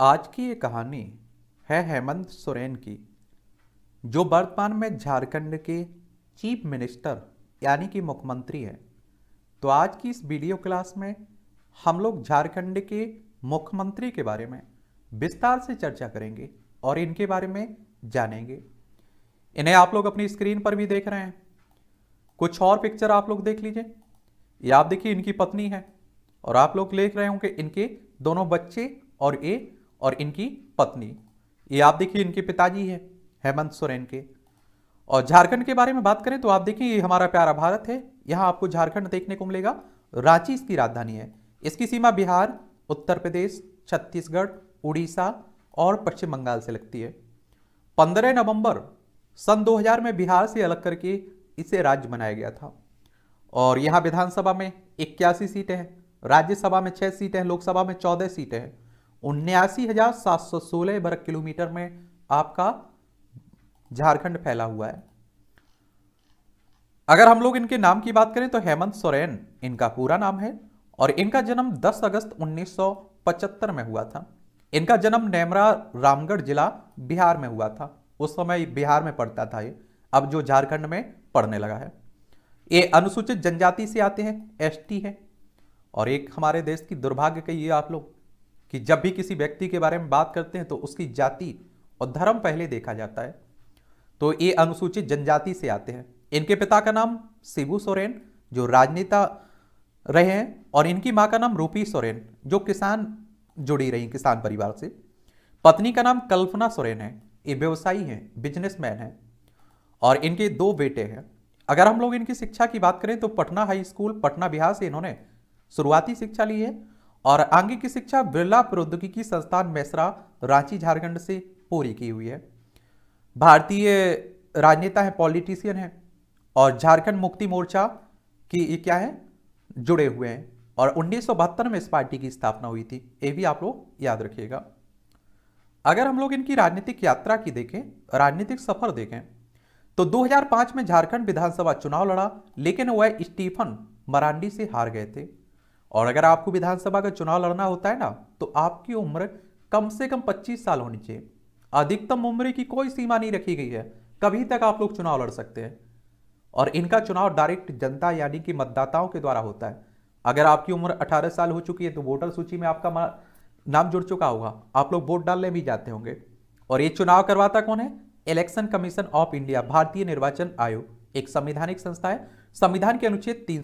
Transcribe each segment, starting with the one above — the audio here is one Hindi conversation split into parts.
आज की ये कहानी है हेमंत सोरेन की जो वर्तमान में झारखंड के चीफ मिनिस्टर यानी कि मुख्यमंत्री हैं तो आज की इस वीडियो क्लास में हम लोग झारखंड के मुख्यमंत्री के बारे में विस्तार से चर्चा करेंगे और इनके बारे में जानेंगे इन्हें आप लोग अपनी स्क्रीन पर भी देख रहे हैं कुछ और पिक्चर आप लोग देख लीजिए ये आप देखिए इनकी पत्नी है और आप लोग देख रहे होंगे इनके दोनों बच्चे और ये और इनकी पत्नी ये आप देखिए इनके पिताजी है हेमंत सोरेन के और झारखंड के बारे में बात करें तो आप देखिए हमारा प्यारा भारत है यहाँ आपको झारखंड देखने को मिलेगा रांची इसकी राजधानी है इसकी सीमा बिहार उत्तर प्रदेश छत्तीसगढ़ उड़ीसा और पश्चिम बंगाल से लगती है 15 नवंबर सन 2000 में बिहार से अलग करके इसे राज्य बनाया गया था और यहाँ विधानसभा में इक्यासी सीटें हैं राज्यसभा में छः सीटें हैं लोकसभा में चौदह सीटें हैं उन्यासी हजार सात सौ सोलह वर्ग किलोमीटर में आपका झारखंड फैला हुआ है अगर हम लोग इनके नाम की बात करें तो हेमंत सोरेन इनका पूरा नाम है और इनका जन्म 10 अगस्त 1975 में हुआ था इनका जन्म नेमरा रामगढ़ जिला बिहार में हुआ था उस समय बिहार में पढ़ता था ये अब जो झारखंड में पढ़ने लगा है ये अनुसूचित जनजाति से आते हैं एसटी है और एक हमारे देश की दुर्भाग्य कही आप लोग कि जब भी किसी व्यक्ति के बारे में बात करते हैं तो उसकी जाति और धर्म पहले देखा जाता है तो ये अनुसूचित जनजाति से आते हैं इनके पिता का नाम शिबू सोरेन जो राजनेता रहे हैं और इनकी माँ का नाम रूपी सोरेन जो किसान जुड़ी रही किसान परिवार से पत्नी का नाम कल्पना सोरेन है ये व्यवसायी हैं बिजनेसमैन हैं और इनके दो बेटे हैं अगर हम लोग इनकी शिक्षा की बात करें तो पटना हाई स्कूल पटना बिहार से इन्होंने शुरुआती शिक्षा ली है और आगे की शिक्षा बिरला प्रौद्योगिकी संस्थान मेसरा रांची झारखंड से पूरी की हुई है भारतीय राजनेता है पॉलिटिशियन है और झारखंड मुक्ति मोर्चा की ये क्या है जुड़े हुए हैं और उन्नीस में इस पार्टी की स्थापना हुई थी ये भी आप लोग याद रखिएगा अगर हम लोग इनकी राजनीतिक यात्रा की देखें राजनीतिक सफर देखें तो 2005 में झारखंड विधानसभा चुनाव लड़ा लेकिन वह स्टीफन मरांडी से हार गए थे और अगर आपको विधानसभा का चुनाव लड़ना होता है ना तो आपकी उम्र कम से कम 25 साल होनी चाहिए अधिकतम उम्र की कोई सीमा नहीं रखी गई है कभी तक आप लोग चुनाव लड़ सकते हैं और इनका चुनाव डायरेक्ट जनता यानी कि मतदाताओं के द्वारा होता है अगर आपकी उम्र 18 साल हो चुकी है तो वोटर सूची में आपका नाम जुड़ चुका होगा आप लोग वोट डालने भी जाते होंगे और ये चुनाव करवाता कौन है इलेक्शन कमीशन ऑफ इंडिया भारतीय निर्वाचन आयोग एक संवैधानिक संस्था है संविधान के अनुच्छेद तीन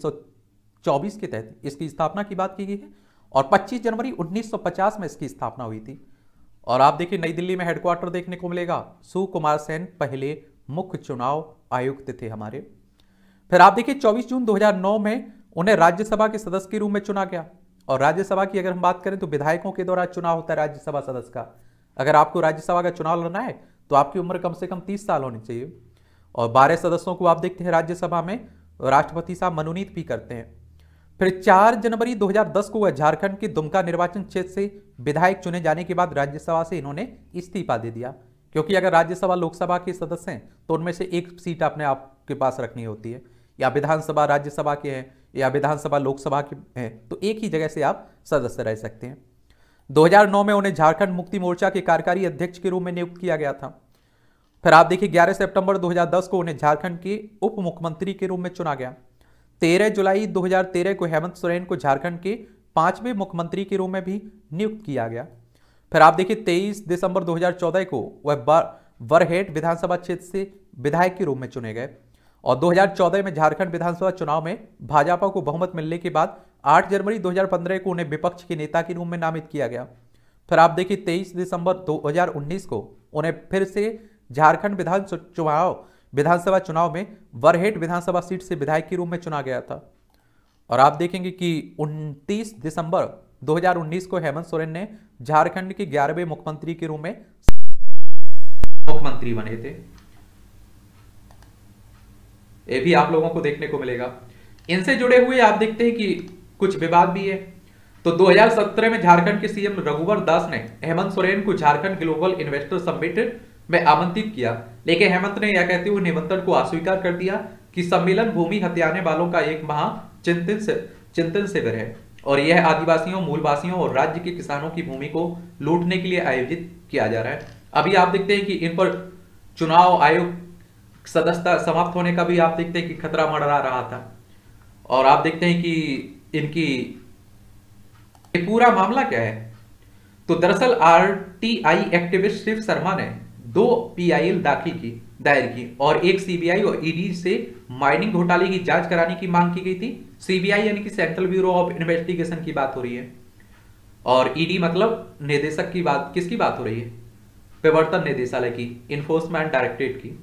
24 के तहत इसकी स्थापना की बात की गई है और 25 जनवरी 1950 में इसकी स्थापना हुई थी और आप देखिए नई दिल्ली में हेडक्वार्टर देखने को मिलेगा सुकुमार सेन पहले मुख्य चुनाव आयुक्त थे हमारे फिर आप देखिए 24 जून 2009 में उन्हें राज्यसभा के सदस्य के रूप में चुना गया और राज्यसभा की अगर हम बात करें तो विधायकों के द्वारा चुनाव होता है राज्यसभा सदस्य का अगर आपको राज्यसभा का चुनाव लड़ना है तो आपकी उम्र कम से कम तीस साल होनी चाहिए और बारह सदस्यों को आप देखते हैं राज्यसभा में राष्ट्रपति साहब मनोनीत भी करते हैं फिर 4 जनवरी 2010 को वह झारखंड के दुमका निर्वाचन क्षेत्र से विधायक चुने जाने के बाद राज्यसभा से इन्होंने इस्तीफा दे दिया क्योंकि अगर राज्यसभा लोकसभा के सदस्य हैं तो उनमें से एक सीट अपने आप के पास रखनी होती है या विधानसभा राज्यसभा के हैं या विधानसभा लोकसभा के हैं तो एक ही जगह से आप सदस्य रह सकते हैं 2009 में उन्हें झारखंड मुक्ति मोर्चा के कार्यकारी अध्यक्ष के रूप में नियुक्त किया गया था फिर आप देखिए 11 सितंबर 2010 को उन्हें झारखंड के उप मुख्यमंत्री के रूप में चुना गया तेरह जुलाई 2013 को हेमंत सोरेन को झारखंड के पांचवें मुख्यमंत्री के रूप में भी नियुक्त किया गया फिर आप देखिए तेईस दिसंबर 2014 को वह वरहेट विधानसभा क्षेत्र से विधायक के रूप में चुने गए और 2014 में झारखंड विधानसभा चुनाव में भाजपा को बहुमत मिलने के बाद 8 जनवरी 2015 को उन्हें विपक्ष के नेता के रूप में नामित किया गया फिर आप देखिए 23 दिसंबर 2019 को उन्हें फिर से झारखंड विधान चुनाव विधानसभा चुनाव में वरहेट विधानसभा सीट से विधायक के रूप में चुना गया था और आप देखेंगे कि 29 दिसंबर 2019 को हेमंत सोरेन ने झारखंड के ग्यारहवें मुख्यमंत्री के रूप में मुख्यमंत्री बने थे ये भी आप लोगों को देखने को मिलेगा इनसे जुड़े हुए आप देखते हैं कि कुछ विवाद भी है तो 2017 में झारखंड के सीएम रघुवर दास ने हेमंत सोरेन को झारखंड ग्लोबल इन्वेस्टर समिट में आमंत्रित किया लेकिन हेमंत ने यह कहते हुए निमंत्रण को अस्वीकार कर दिया कि सम्मेलन भूमि हत्याने वालों का एक महा चिंतन चिंतन शिविर है और यह आदिवासियों मूलवासियों और राज्य के किसानों की भूमि को लूटने के लिए आयोजित किया जा रहा है अभी आप देखते हैं कि इन पर चुनाव आयोग सदस्यता समाप्त होने का भी आप देखते हैं कि खतरा मंडरा रहा था और आप देखते हैं कि इनकी पूरा मामला क्या है तो दरअसल आरटीआई एक्टिविस्ट शिव शर्मा ने दो पीआईएल दाखिल की दायर की और एक सीबीआई और ईडी e से माइनिंग घोटाले की जांच कराने की मांग की गई थी सीबीआई यानी कि सेंट्रल ब्यूरो ऑफ इन्वेस्टिगेशन की बात हो रही है और ईडी e मतलब निदेशक की बात किसकी बात हो रही है प्रवर्तन निदेशालय की इन्फोर्समेंट डायरेक्टरेट की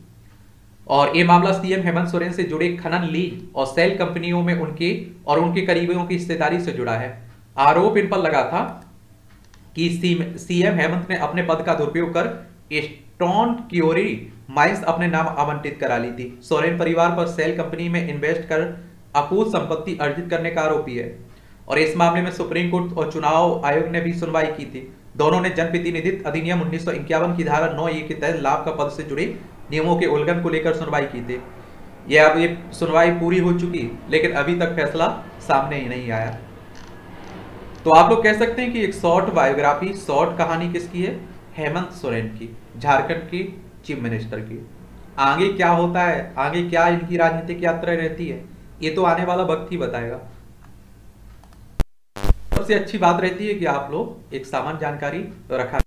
और ये मामला सीएम हेमंत सोरेन से जुड़े खनन लीग और सेल कंपनियों में उनके और उनके करीबियों की हिस्सेदारी से जुड़ा है आरोप इन पर लगा था कि सीएम हेमंत ने अपने पद का दुरुपयोग कर टॉन क्योरी माइंस अपने नाम आवंटित करा ली थी सोरेन परिवार पर सेल कंपनी में इन्वेस्ट कर अकूत संपत्ति अर्जित करने का आरोपी है और इस मामले में सुप्रीम कोर्ट और चुनाव आयोग ने भी सुनवाई की थी दोनों ने जनप्रतिनिधि अधिनियम उन्नीस की धारा नौ ए के तहत लाभ का पद से जुड़े नियमों के उल्लंघन को लेकर सुनवाई की थी यह अब ये सुनवाई पूरी हो चुकी लेकिन अभी तक फैसला सामने ही नहीं आया तो आप लोग कह सकते हैं कि एक शॉर्ट बायोग्राफी शॉर्ट कहानी किसकी है हेमंत सोरेन की झारखंड की चीफ मिनिस्टर की आगे क्या होता है आगे क्या इनकी राजनीतिक यात्रा रहती है ये तो आने वाला वक्त ही बताएगा सबसे अच्छी बात रहती है कि आप लोग एक सामान्य जानकारी रखा